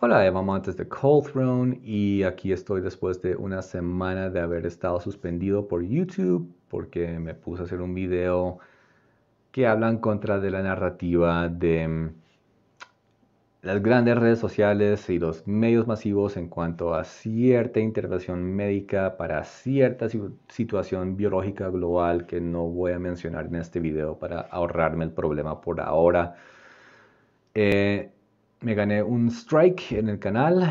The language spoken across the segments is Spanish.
Hola, eh, vamos antes de Cold Throne y aquí estoy después de una semana de haber estado suspendido por YouTube porque me puse a hacer un video que habla en contra de la narrativa de mm, las grandes redes sociales y los medios masivos en cuanto a cierta intervención médica para cierta situación biológica global que no voy a mencionar en este video para ahorrarme el problema por ahora. Eh, me gané un strike en el canal,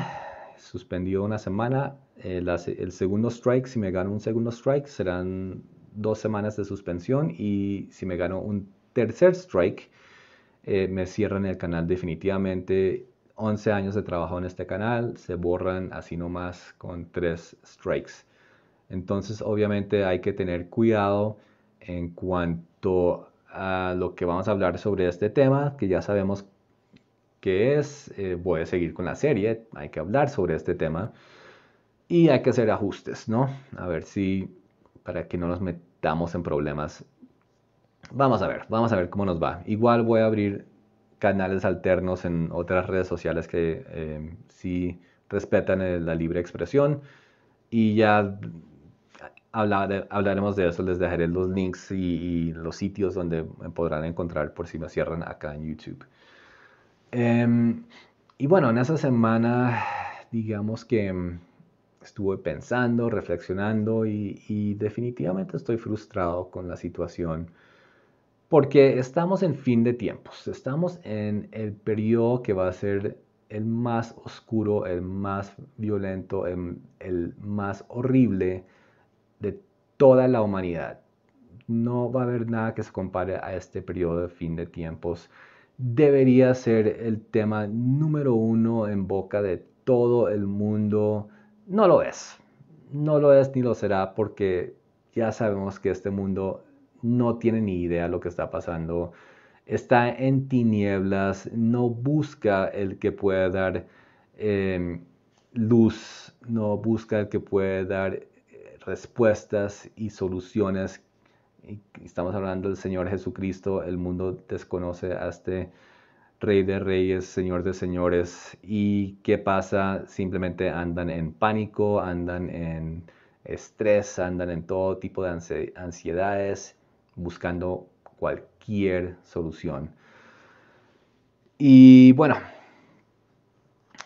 suspendió una semana. Eh, el, segundo strike, si me gano un segundo strike, serán dos semanas de suspensión y si me gano un tercer strike, eh, me cierran el canal definitivamente. 11 años de trabajo en este canal se borran así nomás con tres strikes. Entonces obviamente hay que tener cuidado en cuanto a lo que vamos a hablar sobre este tema, que ya sabemos que es, eh, voy a seguir con la serie, hay que hablar sobre este tema y hay que hacer ajustes, ¿no? A ver si, para que no nos metamos en problemas. Vamos a ver, vamos a ver cómo nos va. Igual voy a abrir canales alternos en otras redes sociales que eh, sí respetan eh, la libre expresión y ya hablaremos de eso, les dejaré los links y, y los sitios donde podrán encontrar por si me cierran acá en YouTube. Em, y bueno, en esa semana, digamos que em, estuve pensando, reflexionando y, definitivamente estoy frustrado con la situación porque estamos en fin de tiempos, estamos en el periodo que va a ser el más oscuro, el más violento, el, em, el más horrible de toda la humanidad. No va a haber nada que se compare a este periodo de fin de tiempos debería ser el tema número uno en boca de todo el mundo. No lo es. No lo es ni lo será porque ya sabemos que este mundo no tiene ni idea lo que está pasando. Está en tinieblas, no busca el que pueda dar em, luz, no busca el que pueda dar eh, respuestas y soluciones estamos hablando del Señor Jesucristo, el mundo desconoce a este Rey de Reyes, Señor de Señores. ¿Y qué pasa? Simplemente andan en pánico, andan en estrés, andan en todo tipo de ansiedades, buscando cualquier solución. Y bueno,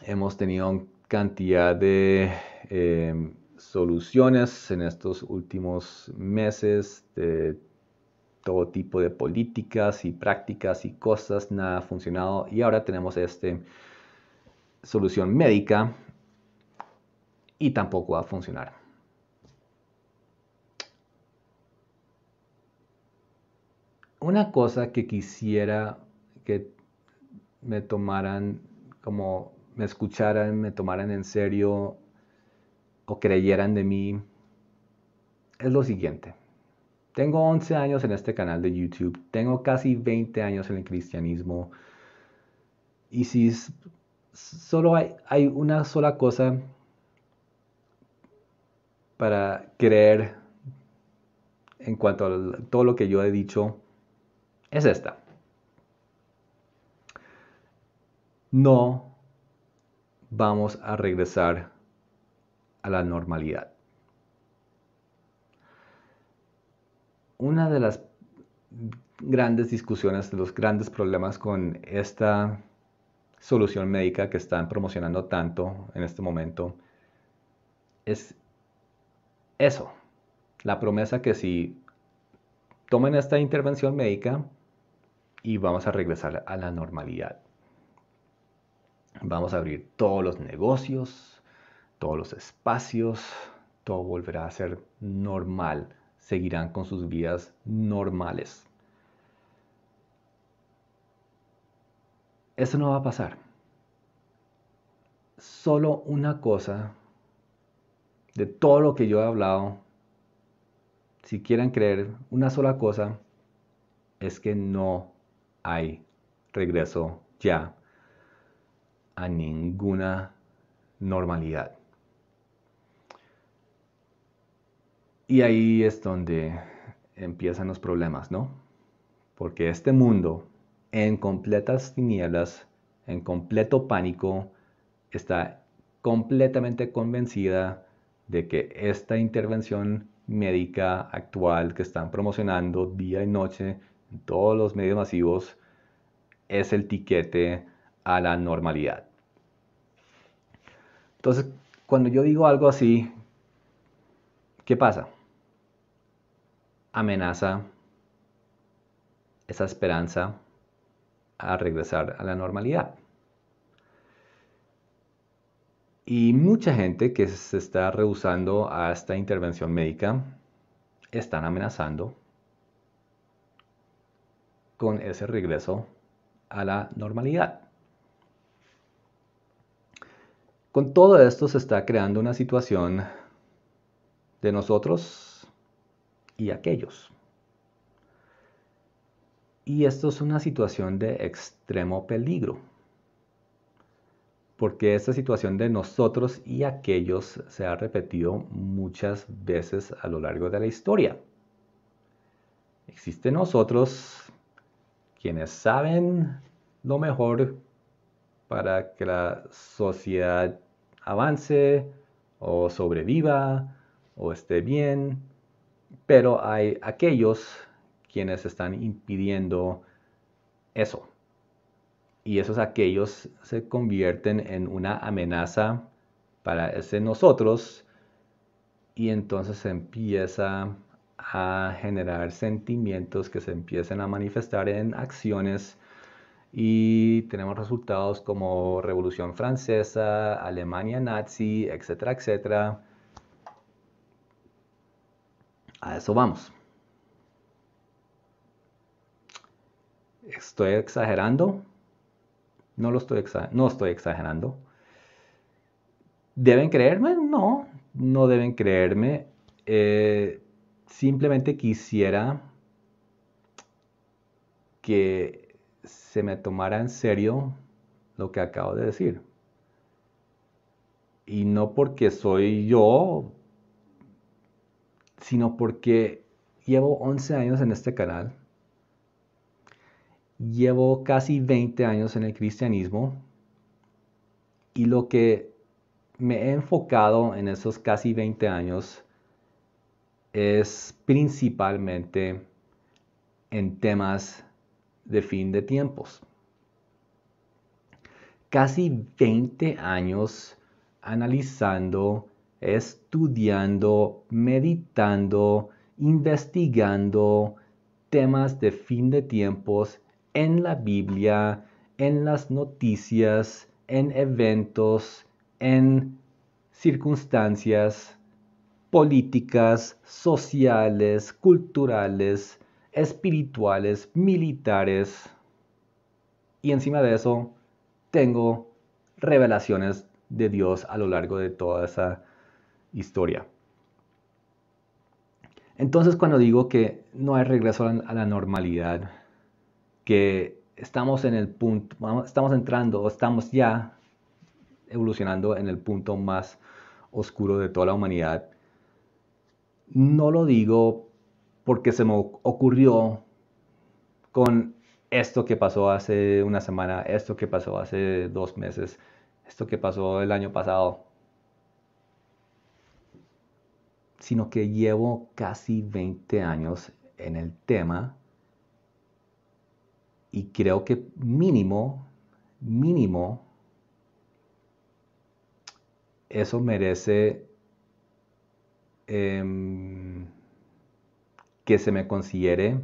hemos tenido cantidad de eh, soluciones en estos últimos meses de todo tipo de políticas y prácticas y cosas, nada ha funcionado y ahora tenemos esta solución médica y tampoco va a funcionar. Una cosa que quisiera que me tomaran como me escucharan, me tomaran en serio o creyeran de mí es lo siguiente. Tengo 11 años en este canal de YouTube, tengo casi 20 años en el cristianismo. Y si solo hay una sola cosa para creer en cuanto a todo lo que yo he dicho, es esta. No vamos a regresar a la normalidad. Una de las grandes discusiones, de los grandes problemas con esta solución médica que están promocionando tanto en este momento es eso, la promesa que si tomen esta intervención médica y vamos a regresar a la normalidad. Vamos a abrir todos los negocios, todos los espacios, todo volverá a ser normal, seguirán con sus vidas normales. Eso no va a pasar. Solo una cosa de todo lo que yo he hablado, si quieren creer una sola cosa, es que no hay regreso ya a ninguna normalidad. Y ahí es donde empiezan los problemas, ¿no? Porque este mundo, en completas tinieblas, en completo pánico, está completamente convencida de que esta intervención médica actual que están promocionando día y noche en todos los medios masivos es el tiquete a la normalidad. Entonces, cuando yo digo algo así, ¿qué pasa? amenaza esa esperanza a regresar a la normalidad. Y mucha gente que se está rehusando a esta intervención médica están amenazando con ese regreso a la normalidad. Con todo esto se está creando una situación de nosotros y aquellos. Y esto es una situación de extremo peligro, porque esta situación de nosotros y aquellos se ha repetido muchas veces a lo largo de la historia. Existen nosotros quienes saben lo mejor para que la sociedad avance o sobreviva o esté bien pero hay aquellos quienes están impidiendo eso. Y esos aquellos se convierten en una amenaza para ese nosotros y entonces se empieza a generar sentimientos que se empiezan a manifestar en acciones y tenemos resultados como Revolución Francesa, Alemania nazi, etcétera, etcétera, a eso vamos. ¿Estoy exagerando? No lo estoy, exagerando. ¿Deben creerme? No, no deben creerme. Eh, simplemente quisiera que se me tomara en serio lo que acabo de decir. Y no porque soy yo sino porque llevo 11 años en este canal, llevo casi 20 años en el cristianismo y lo que me he enfocado en esos casi 20 años es principalmente en temas de fin de tiempos. Casi 20 años analizando estudiando, meditando, investigando temas de fin de tiempos en la Biblia, en las noticias, en eventos, en circunstancias políticas, sociales, culturales, espirituales, militares. Y encima de eso, tengo revelaciones de Dios a lo largo de toda esa historia. Entonces cuando digo que no hay regreso a la, normalidad, que estamos en el punto, estamos entrando, estamos ya evolucionando en el punto más oscuro de toda la humanidad, no lo digo porque se me ocurrió con esto que pasó hace una semana, esto que pasó hace dos meses, esto que pasó el año pasado. sino que llevo casi 20 años en el tema y creo que mínimo, mínimo, eso merece em, que se me considere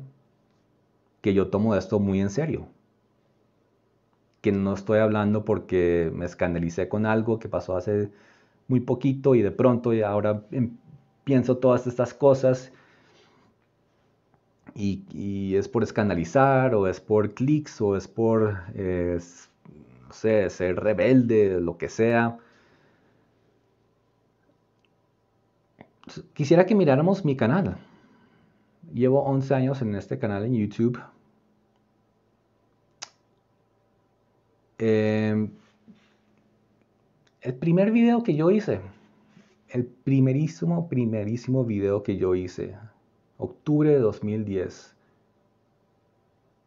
que yo tomo esto muy en serio. Que no estoy hablando porque me escandalicé con algo que pasó hace muy poquito y de pronto y ahora em, pienso todas estas cosas y, es por escandalizar o es por clics o es por, eh, no sé, ser rebelde, lo que sea. Quisiera que miráramos mi canal. Llevo 11 años en este canal en YouTube. Em, el primer video que yo hice el primerísimo, primerísimo video que yo hice, octubre de 2010,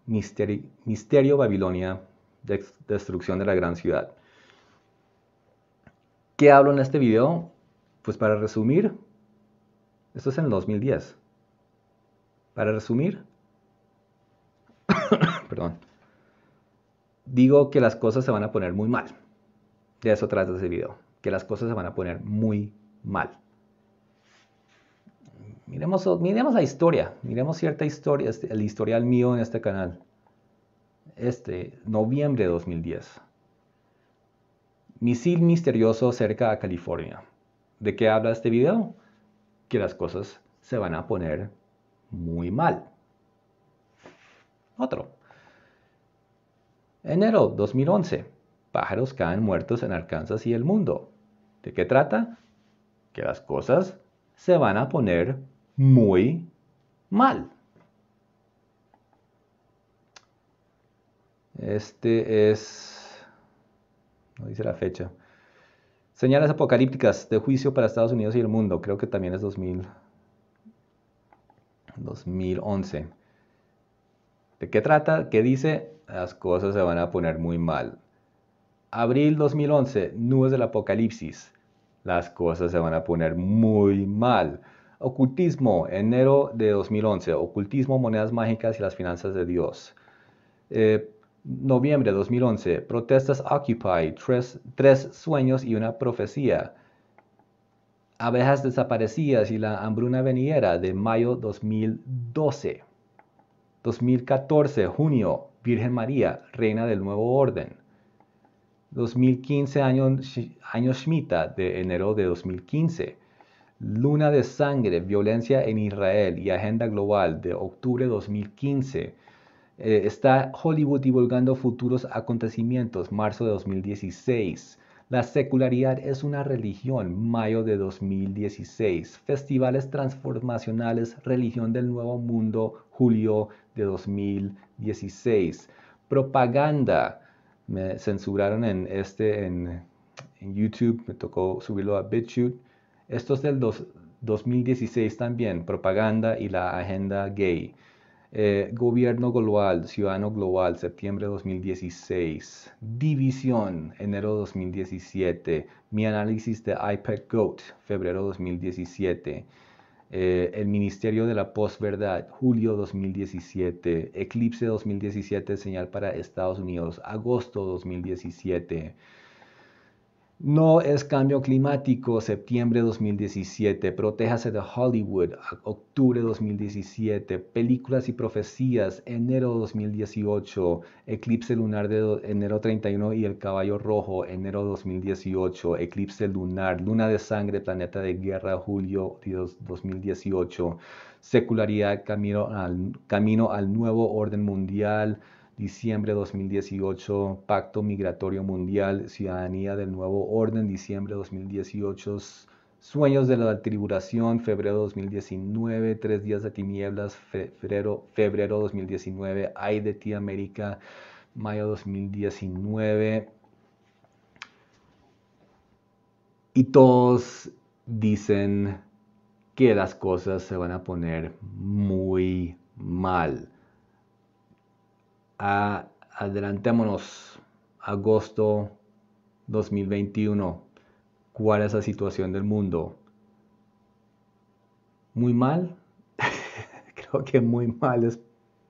Misterio, Babilonia, Destrucción de la Gran Ciudad. ¿Qué hablo en este video? Pues para resumir, esto es en el 2010. Para resumir, perdón, digo que las cosas se van a poner muy mal. De eso trata ese video, que las cosas se van a poner muy mal. Miremos, la historia, miremos cierta historia, este, el historial mío en este canal. Este, noviembre de 2010. Misil misterioso cerca de California. ¿De qué habla este video? Que las cosas se van a poner muy mal. Otro. Enero 2011. Pájaros caen muertos en Arkansas y el mundo. ¿De qué trata? que las cosas se van a poner muy mal. Este es, no dice la fecha. Señales apocalípticas de juicio para Estados Unidos y el mundo. Creo que también es 2000, 2011. ¿De qué trata? ¿Qué dice? Las cosas se van a poner muy mal. Abril 2011, nubes del apocalipsis las cosas se van a poner muy mal. Ocultismo, enero de 2011. Ocultismo, monedas mágicas y las finanzas de Dios. Eh, noviembre de 2011. Protestas Occupy, tres, sueños y una profecía. Abejas desaparecidas y la hambruna venidera de mayo 2012. 2014, junio, Virgen María, reina del nuevo orden. 2015, año, año Shemitah, de enero de 2015. Luna de Sangre, Violencia en Israel y Agenda Global, de octubre de 2015. Eh, está Hollywood divulgando futuros acontecimientos, marzo de 2016. La secularidad es una religión, mayo de 2016. Festivales transformacionales, religión del nuevo mundo, julio de 2016. Propaganda, me censuraron en este, en, YouTube, me tocó subirlo a BitChute. Esto es del 2016 también, propaganda y la agenda gay. Eh, gobierno global, ciudadano global, septiembre 2016. División, enero 2017. Mi análisis de iPad GOAT, febrero 2017. Eh, el Ministerio de la Postverdad, julio 2017, Eclipse 2017, señal para Estados Unidos, agosto 2017. No es cambio climático, septiembre 2017. Protéjase de Hollywood, octubre 2017. Películas y profecías, enero 2018. Eclipse lunar de enero 31 y el caballo rojo, enero 2018. Eclipse lunar, luna de sangre, planeta de guerra, julio 2018. Secularidad, camino al, camino al nuevo orden mundial diciembre 2018, Pacto Migratorio Mundial, Ciudadanía del Nuevo Orden, diciembre 2018, Sueños de la Tribulación, febrero 2019, Tres Días de Tinieblas, febrero, febrero 2019, Ay de Ti América, mayo 2019. Y todos dicen que las cosas se van a poner muy mal adelantémonos agosto 2021. ¿Cuál es la situación del mundo? Muy mal. Creo que muy mal es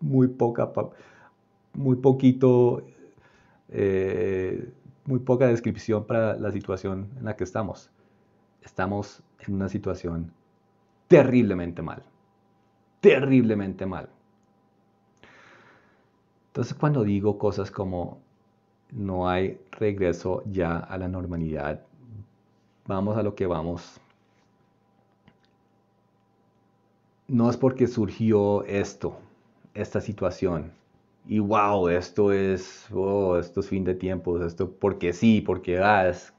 muy poca, muy poquito, eh, muy poca descripción para la situación en la que estamos. Estamos en una situación terriblemente mal. Terriblemente mal. Entonces cuando digo cosas como no hay regreso ya a la normalidad, vamos a lo que vamos, no es porque surgió esto, esta situación. Y wow, esto es, oh, fin de tiempos, esto porque sí, porque es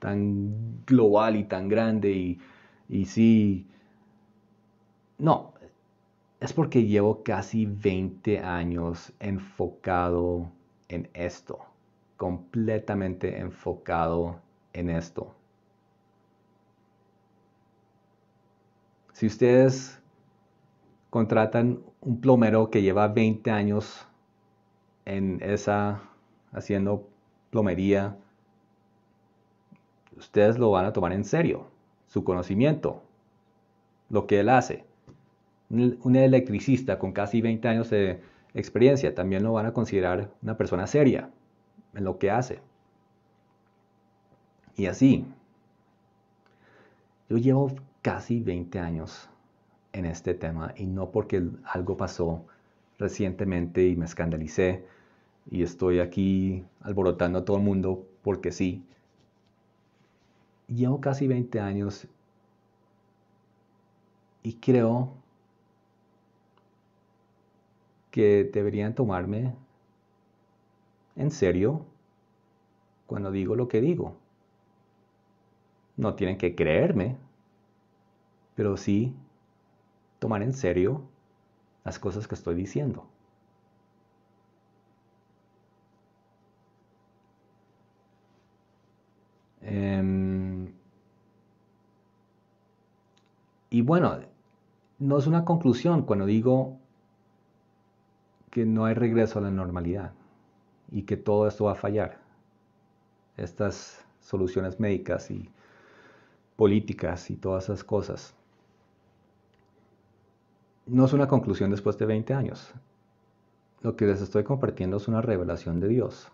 tan global y tan grande y, y sí. No, es porque llevo casi 20 años enfocado en esto, completamente enfocado en esto. Si ustedes contratan un plomero que lleva 20 años en esa haciendo plomería, ustedes lo van a tomar en serio, su conocimiento, lo que él hace un electricista con casi 20 años de experiencia, también lo van a considerar una persona seria en lo que hace. Y así, yo llevo casi 20 años en este tema y no porque algo pasó recientemente y me escandalicé y estoy aquí alborotando a todo el mundo porque sí. Llevo casi 20 años y creo que deberían tomarme en serio cuando digo lo que digo. No tienen que creerme, pero sí tomar en serio las cosas que estoy diciendo. Em, y bueno, no es una conclusión cuando digo no hay regreso a la normalidad y que todo esto va a fallar. Estas soluciones médicas y políticas y todas esas cosas. No es una conclusión después de 20 años. Lo que les estoy compartiendo es una revelación de Dios.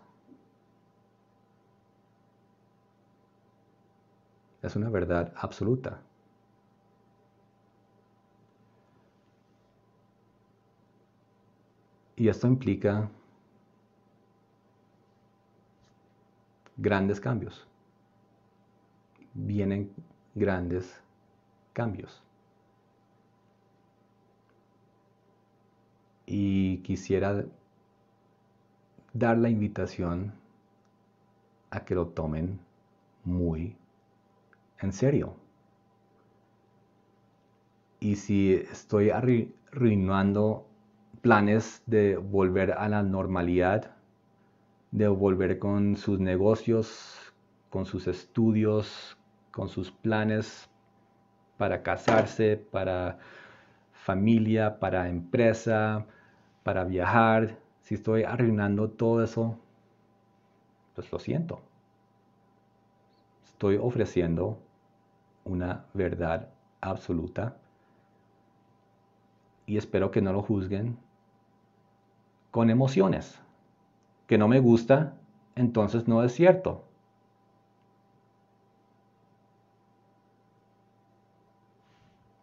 Es una verdad absoluta. Y esto implica grandes cambios. Vienen grandes cambios. Y quisiera dar la invitación a que lo tomen muy en serio. Y si estoy arruinando planes de volver a la normalidad, de volver con sus negocios, con sus estudios, con sus planes para casarse, para familia, para empresa, para viajar. Si estoy arruinando todo eso, pues lo siento. Estoy ofreciendo una verdad absoluta y espero que no lo juzguen con emociones. Que no me gusta, entonces no es cierto.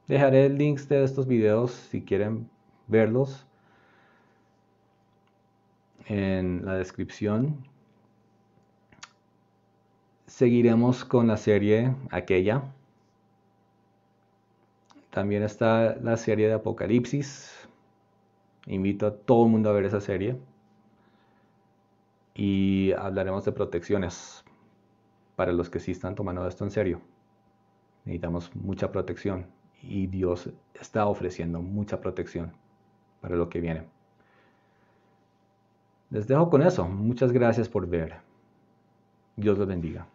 Dejaré el links de estos videos si quieren verlos en la descripción. Seguiremos con la serie aquella. También está la serie de Apocalipsis, Invito a todo el mundo a ver esa serie. Y hablaremos de protecciones para los que sí están tomando esto en serio. Necesitamos mucha protección y Dios está ofreciendo mucha protección para lo que viene. Les dejo con eso. Muchas gracias por ver. Dios los bendiga.